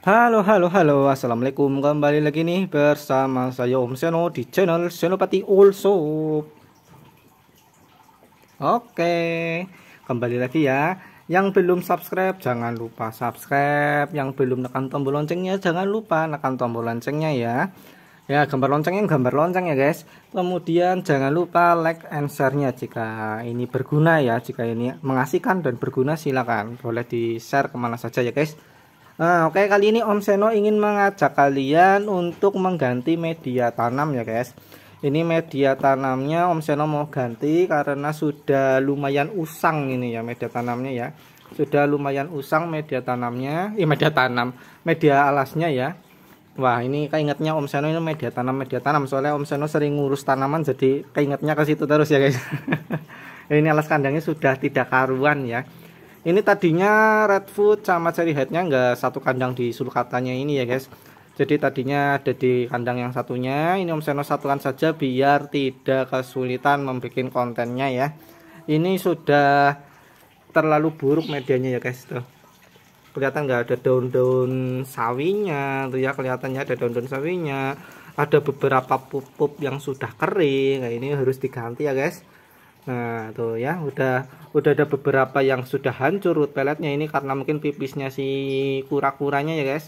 Halo, halo, halo, assalamualaikum. Kembali lagi nih bersama saya Om Seno di channel Senopati Also. Oke, kembali lagi ya. Yang belum subscribe jangan lupa subscribe. Yang belum tekan tombol loncengnya jangan lupa tekan tombol loncengnya ya. Ya, gambar loncengnya gambar lonceng ya guys. Kemudian jangan lupa like and share-nya jika ini berguna ya. Jika ini mengasihkan dan berguna silakan boleh di share kemana saja ya guys. Nah, oke kali ini Om Seno ingin mengajak kalian untuk mengganti media tanam ya, guys. Ini media tanamnya Om Seno mau ganti karena sudah lumayan usang ini ya media tanamnya ya. Sudah lumayan usang media tanamnya, eh media tanam, media alasnya ya. Wah, ini keingetnya Om Seno ini media tanam media tanam soalnya Om Seno sering ngurus tanaman jadi keingetnya ke situ terus ya, guys. ini alas kandangnya sudah tidak karuan ya ini tadinya redwood sama seri headnya nggak satu kandang di sulkatanya ini ya guys jadi tadinya ada di kandang yang satunya ini Om Seno satukan saja biar tidak kesulitan membuat kontennya ya ini sudah terlalu buruk medianya ya guys tuh kelihatan nggak ada daun-daun sawinya tuh ya kelihatannya ada daun-daun sawinya ada beberapa pupuk yang sudah kering nah, ini harus diganti ya guys Nah, tuh ya, udah udah ada beberapa yang sudah hancur root peletnya ini karena mungkin pipisnya si kura-kuranya ya, guys.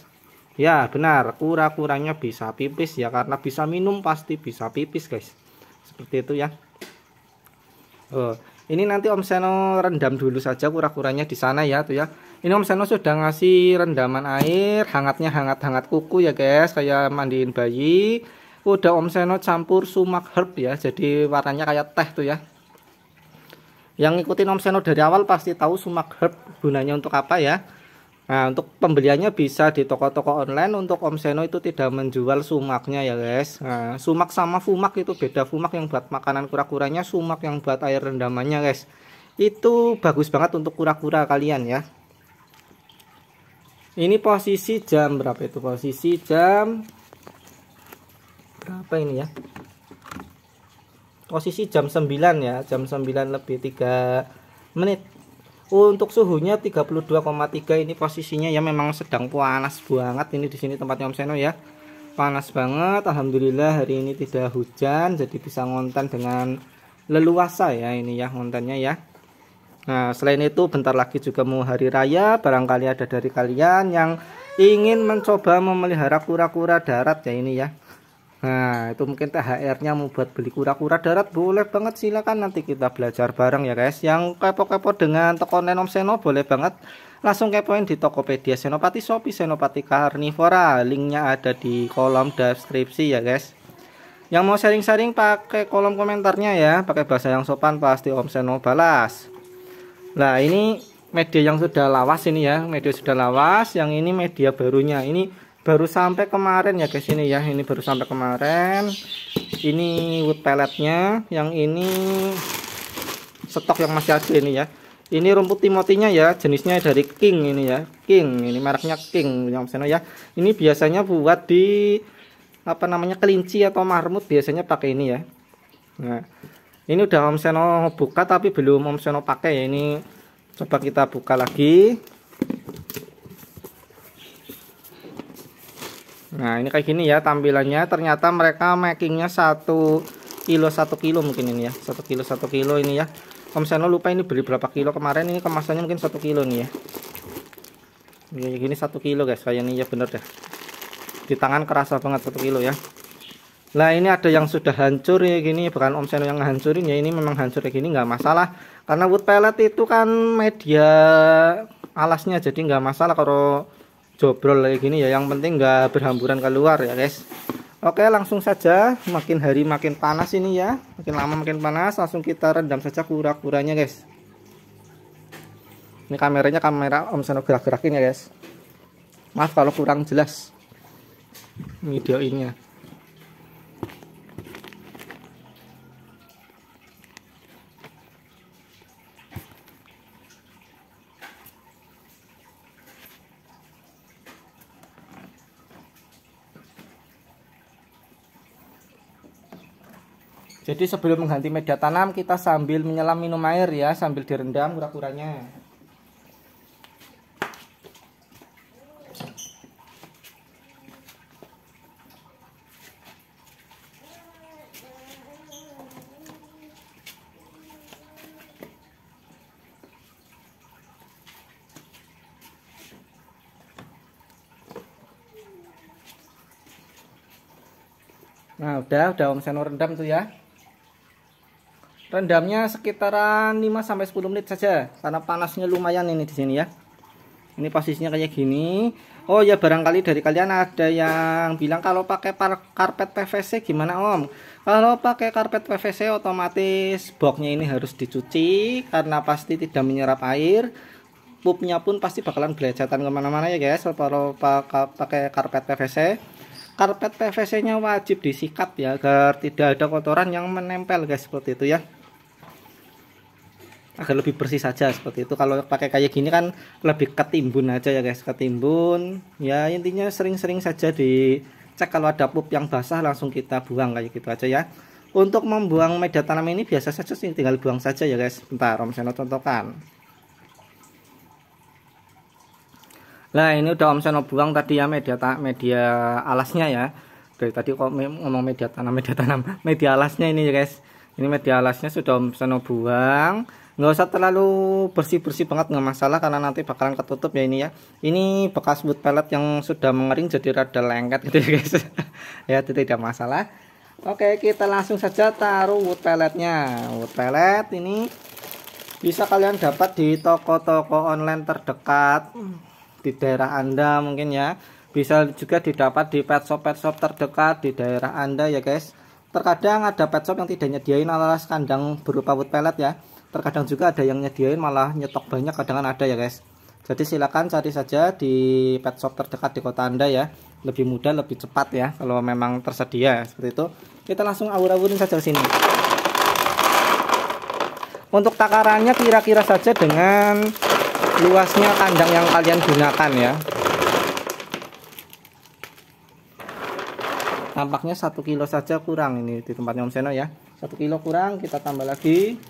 Ya, benar, kura-kuranya bisa pipis ya karena bisa minum pasti bisa pipis, guys. Seperti itu ya. Oh, ini nanti Om Seno rendam dulu saja kura-kuranya di sana ya, tuh ya. Ini Om Seno sudah ngasih rendaman air, hangatnya hangat-hangat kuku ya, guys, kayak mandiin bayi. Udah Om Seno campur sumak herb ya, jadi warnanya kayak teh tuh ya yang ngikutin Om Seno dari awal pasti tahu sumak herb gunanya untuk apa ya nah untuk pembeliannya bisa di toko-toko online untuk Om Seno itu tidak menjual sumaknya ya guys nah, sumak sama fumak itu beda fumak yang buat makanan kura-kuranya sumak yang buat air rendamannya guys itu bagus banget untuk kura-kura kalian ya ini posisi jam berapa itu posisi jam berapa ini ya posisi jam 9 ya jam 9 lebih 3 menit oh, untuk suhunya 32,3 ini posisinya ya memang sedang panas banget ini di sini tempatnya Om Seno ya panas banget Alhamdulillah hari ini tidak hujan jadi bisa ngonten dengan leluasa ya ini ya kontennya ya Nah selain itu bentar lagi juga mau hari raya barangkali ada dari kalian yang ingin mencoba memelihara kura-kura darat ya ini ya Nah, itu mungkin THR-nya mau buat beli kura-kura darat boleh banget silakan nanti kita belajar bareng ya guys. Yang kepo-kepo dengan toko Nenom Seno boleh banget langsung kepoin di Tokopedia Senopati Shopee Senopati Carnivora. Linknya ada di kolom deskripsi ya guys. Yang mau sharing-sharing pakai kolom komentarnya ya, pakai bahasa yang sopan pasti Om Seno balas. Nah, ini media yang sudah lawas ini ya, media sudah lawas, yang ini media barunya. Ini baru sampai kemarin ya guys ini ya ini baru sampai kemarin ini wood pelletnya yang ini stok yang masih ada ini ya ini rumput timotinya ya jenisnya dari King ini ya King ini mereknya King yang sana ya ini biasanya buat di apa namanya kelinci atau marmut biasanya pakai ini ya nah ini udah Om Seno buka tapi belum Om Seno pakai ya ini coba kita buka lagi Nah ini kayak gini ya tampilannya. Ternyata mereka makingnya 1 kilo 1 kilo mungkin ini ya 1 kilo 1 kilo ini ya. Om Seno lupa ini beli berapa kilo kemarin ini kemasannya mungkin 1 kilo nih ya. Iya, kayak gini 1 kilo guys kayak ini ya bener deh. Di tangan kerasa banget 1 kilo ya. Nah ini ada yang sudah hancur ya gini bukan Om Seno yang hancurin ya ini memang hancur ya gini nggak masalah karena wood pellet itu kan media alasnya jadi nggak masalah kalau jobrol kayak gini ya yang penting nggak berhamburan keluar ya guys oke langsung saja makin hari makin panas ini ya makin lama makin panas langsung kita rendam saja kura-kuranya guys ini kameranya kamera om Seno gerak-gerakin ya guys maaf kalau kurang jelas ini. Ya. Jadi sebelum mengganti media tanam kita sambil menyelam minum air ya sambil direndam kura-kuranya. Nah udah, udah om seno rendam tuh ya rendamnya sekitaran 5 sampai 10 menit saja karena panasnya lumayan ini di sini ya ini posisinya kayak gini oh ya barangkali dari kalian ada yang bilang kalau pakai karpet PVC gimana om kalau pakai karpet PVC otomatis boxnya ini harus dicuci karena pasti tidak menyerap air pupnya pun pasti bakalan belejatan kemana-mana ya guys kalau pakai karpet PVC karpet PVC nya wajib disikat ya agar tidak ada kotoran yang menempel guys seperti itu ya agar lebih bersih saja seperti itu kalau pakai kayak gini kan lebih ketimbun aja ya guys ketimbun ya intinya sering-sering saja dicek kalau ada pup yang basah langsung kita buang kayak gitu aja ya untuk membuang media tanam ini biasa saja sih tinggal buang saja ya guys bentar Om Seno contohkan nah ini udah Om Seno buang tadi ya media media alasnya ya dari tadi kok ngomong media tanam media tanam media alasnya ini ya guys ini media alasnya sudah Om Seno buang nggak usah terlalu bersih-bersih banget nggak masalah karena nanti bakalan ketutup ya ini ya ini bekas wood pellet yang sudah mengering jadi rada lengket gitu ya guys ya itu tidak masalah Oke kita langsung saja taruh wood pelletnya wood pellet ini bisa kalian dapat di toko-toko online terdekat di daerah anda mungkin ya bisa juga didapat di pet shop pet shop terdekat di daerah anda ya guys terkadang ada pet shop yang tidak nyediain alas kandang berupa wood pellet ya terkadang juga ada yang nyediain malah nyetok banyak kadang ada ya guys jadi silakan cari saja di pet shop terdekat di kota anda ya lebih mudah lebih cepat ya kalau memang tersedia ya, seperti itu kita langsung awur-awurin saja ke sini untuk takarannya kira-kira saja dengan luasnya kandang yang kalian gunakan ya Tampaknya satu kilo saja kurang ini di tempatnya Om Seno ya satu kilo kurang kita tambah lagi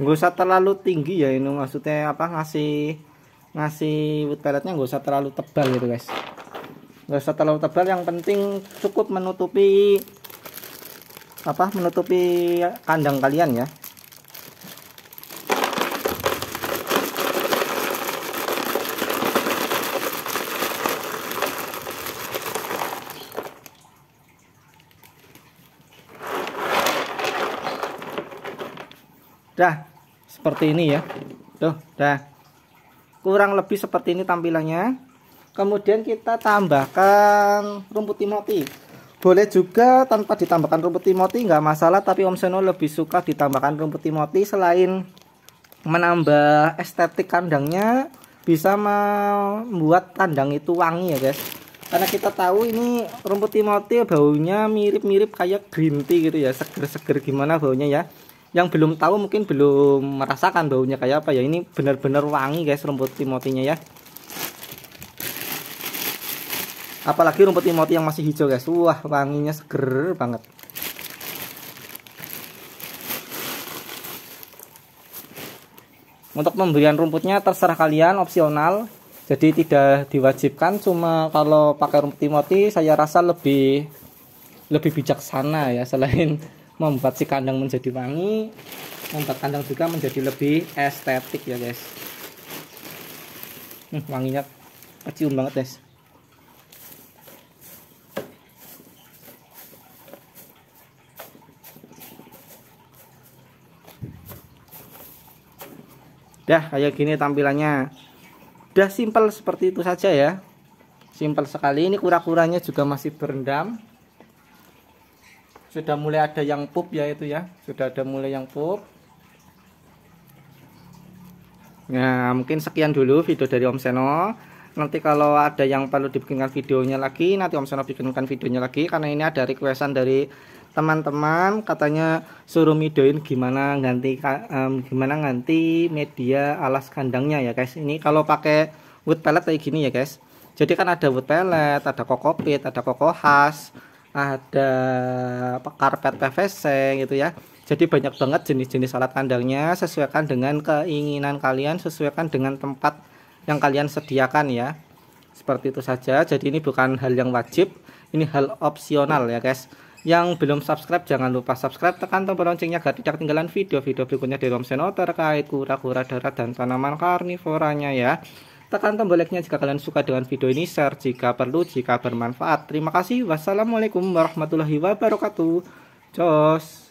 nggak usah terlalu tinggi ya ini maksudnya apa ngasih ngasih wood pelletnya nggak usah terlalu tebal gitu guys nggak usah terlalu tebal yang penting cukup menutupi apa menutupi kandang kalian ya Dah, seperti ini ya tuh dah kurang lebih seperti ini tampilannya kemudian kita tambahkan rumput timoti boleh juga tanpa ditambahkan rumput timoti nggak masalah tapi Om Seno lebih suka ditambahkan rumput timoti selain menambah estetik kandangnya bisa membuat kandang itu wangi ya guys karena kita tahu ini rumput timoti baunya mirip-mirip kayak green tea gitu ya seger-seger gimana baunya ya yang belum tahu mungkin belum merasakan baunya kayak apa ya ini benar-benar wangi guys rumput timotinya ya apalagi rumput timoti yang masih hijau guys wah wanginya seger banget untuk pemberian rumputnya terserah kalian opsional jadi tidak diwajibkan cuma kalau pakai rumput timoti saya rasa lebih lebih bijaksana ya selain membuat si kandang menjadi wangi membuat kandang juga menjadi lebih estetik ya guys hmm, wanginya kecium banget guys Dah kayak gini tampilannya. Dah simpel seperti itu saja ya. Simpel sekali. Ini kura-kuranya juga masih berendam sudah mulai ada yang pup ya itu ya sudah ada mulai yang pup nah mungkin sekian dulu video dari Om Seno nanti kalau ada yang perlu dibikinkan videonya lagi nanti Om Seno bikinkan videonya lagi karena ini ada requestan dari teman-teman katanya suruh videoin gimana ganti um, gimana ganti media alas kandangnya ya guys ini kalau pakai wood pellet kayak gini ya guys jadi kan ada wood pellet ada kokopit ada kokohas ada karpet PVC gitu ya. Jadi banyak banget jenis-jenis alat kandangnya, sesuaikan dengan keinginan kalian, sesuaikan dengan tempat yang kalian sediakan ya. Seperti itu saja. Jadi ini bukan hal yang wajib, ini hal opsional ya, guys. Yang belum subscribe jangan lupa subscribe, tekan tombol loncengnya agar tidak ketinggalan video-video berikutnya di Om Seno terkait kura-kura darat dan tanaman karnivoranya ya. Tekan tombol like-nya jika kalian suka dengan video ini, share jika perlu, jika bermanfaat. Terima kasih. Wassalamualaikum warahmatullahi wabarakatuh. Joss.